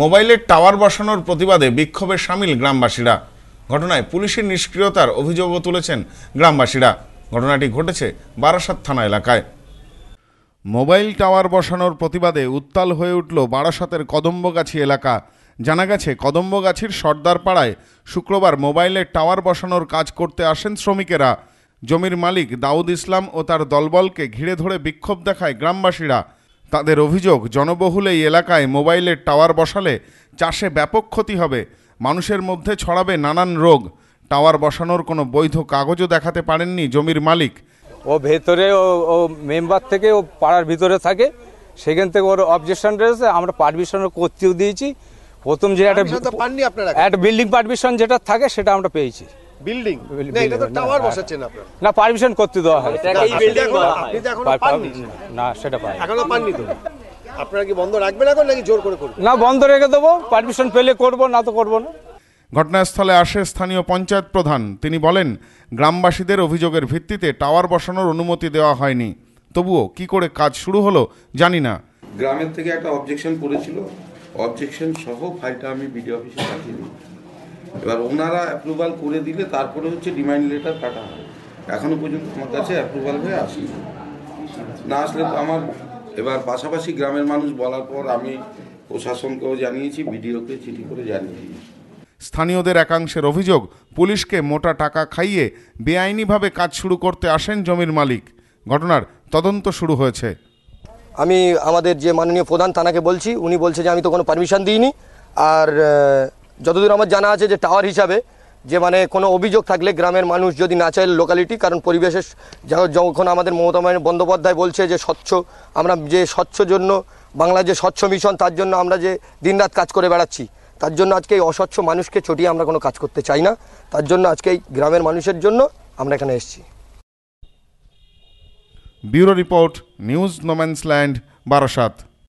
মোবাইলের টাওয়ার বসানোর প্রতিবাদে বিক্ষোভে সামিল গ্রামবাসীরা ঘটনায় পুলিশের নিষ্ক্রিয়তার অভিযোগও তুলেছেন গ্রামবাসীরা ঘটনাটি ঘটেছে বারাসাত থানা এলাকায় মোবাইল টাওয়ার বসানোর প্রতিবাদে উত্তাল হয়ে উঠল বারাসাতের কদম্বগাছি এলাকা জানা গেছে কদম্বগাছির সর্দারপাড়ায় শুক্রবার মোবাইলের টাওয়ার বসানোর কাজ করতে আসেন শ্রমিকেরা জমির মালিক দাউদ ইসলাম ও তার দলবলকে ঘিরে ধরে বিক্ষোভ দেখায় গ্রামবাসীরা তাদের অভিযোগ জনবহুল এই এলাকায় মোবাইলের টাওয়ার বসালে চাষে ব্যাপক ক্ষতি হবে মানুষের মধ্যে ছড়াবে নানান রোগ টাওয়ার বসানোর কোনো বৈধ কাগজও দেখাতে পারেননি জমির মালিক ও ভেতরে ও মেম্বার থেকে ও পাড়ার ভিতরে থাকে সেখান থেকে ওর অবজেকশন রয়েছে আমরা পারমিশন করতেও দিয়েছি প্রথম যে একটা একটা বিল্ডিং পারমিশন যেটা থাকে সেটা আমরা পেয়েছি বিল্ডিং না পারমিশন করতে দেওয়া হয় না সেটা পাই এখনো পাননি তো আপনারা কি বন্ধ রাখবেন এখন নাকি জোর করে করবেন না বন্ধ রেখে দেবো পারমিশন পেলে করব না তো করব না ঘটনাস্থলে আসে স্থানীয় পঞ্চায়েত প্রধান তিনি বলেন গ্রামবাসীদের অভিযোগের ভিত্তিতে টাওয়ার বসানোর অনুমতি দেওয়া হয়নি তবুও কি করে কাজ শুরু হলো জানি না গ্রামের থেকে একটা অবজেকশন করেছিল অবজেকশন সহ ফাইলটা আমি বিডিও অফিসে পাঠিয়ে এবার ওনারা অ্যাপ্রুভাল করে দিলে তারপরে হচ্ছে ডিমান্ড লেটার কাটা হয় এখনও পর্যন্ত আমার কাছে অ্যাপ্রুভাল হয়ে আসি না আসলে তো আমার এবার পাশাপাশি গ্রামের মানুষ বলার পর আমি প্রশাসনকেও জানিয়েছি ভিডিওকে চিঠি করে জানিয়েছি স্থানীয়দের একাংশের অভিযোগ পুলিশকে মোটা টাকা খাইয়ে বেআইনিভাবে কাজ শুরু করতে আসেন জমির মালিক ঘটনার তদন্ত শুরু হয়েছে আমি আমাদের যে মাননীয় প্রধান থানাকে বলছি উনি বলছে যে আমি তো কোনো পারমিশন দিইনি আর যতদূর আমার জানা আছে যে টাওয়ার হিসাবে যে মানে কোনো অভিযোগ থাকলে গ্রামের মানুষ যদি না চায় লোকালিটি কারণ পরিবেশের যখন আমাদের মমতা বন্দ্যোপাধ্যায় বলছে যে স্বচ্ছ আমরা যে স্বচ্ছ জন্য বাংলা যে স্বচ্ছ মিশন তার জন্য আমরা যে দিনরাত কাজ করে বেড়াচ্ছি তার জন্য আজকে এই অস্বচ্ছ মানুষকে ছটিয়ে আমরা কোনো কাজ করতে চাই না তার জন্য আজকে এই গ্রামের মানুষের জন্য আমরা এখানে এসেছি bureau report news no man's land Barasat